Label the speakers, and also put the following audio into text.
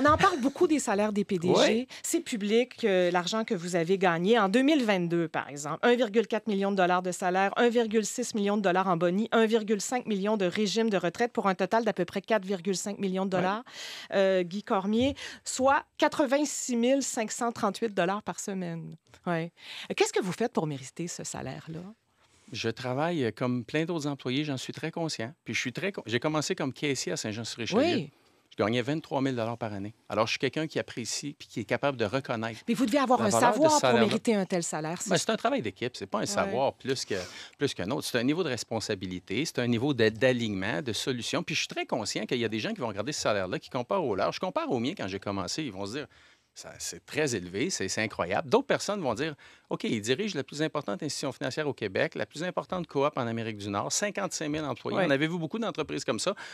Speaker 1: On en parle beaucoup des salaires des PDG. C'est public, euh, l'argent que vous avez gagné en 2022, par exemple. 1,4 million de dollars de salaire, 1,6 million de dollars en boni, 1,5 million de régime de retraite pour un total d'à peu près 4,5 millions de dollars, euh, Guy Cormier, soit 86 538 dollars par semaine. Ouais. Qu'est-ce que vous faites pour mériter ce salaire-là?
Speaker 2: Je travaille comme plein d'autres employés, j'en suis très conscient. Puis je suis très. J'ai commencé comme caissier à Saint-Jean-sur-Richelieu. Oui. Je gagnais 23 000 par année. Alors, je suis quelqu'un qui apprécie puis qui est capable de reconnaître. Mais vous devez avoir un savoir pour mériter
Speaker 3: un tel salaire. Ben, c'est
Speaker 2: un travail d'équipe. C'est pas un savoir plus qu'un plus qu'un autre. C'est un niveau de responsabilité, c'est un niveau d'alignement, de solution. Puis je suis très conscient qu'il y a des gens qui vont regarder ce salaire-là, qui comparent au leur. Je compare au mien quand j'ai commencé. Ils vont se dire c'est très élevé, c'est incroyable. D'autres personnes vont dire, OK, il dirige la plus importante institution financière au Québec, la plus importante coop en Amérique du Nord, 55 000 employés. on avez-vous beaucoup d'entreprises comme ça?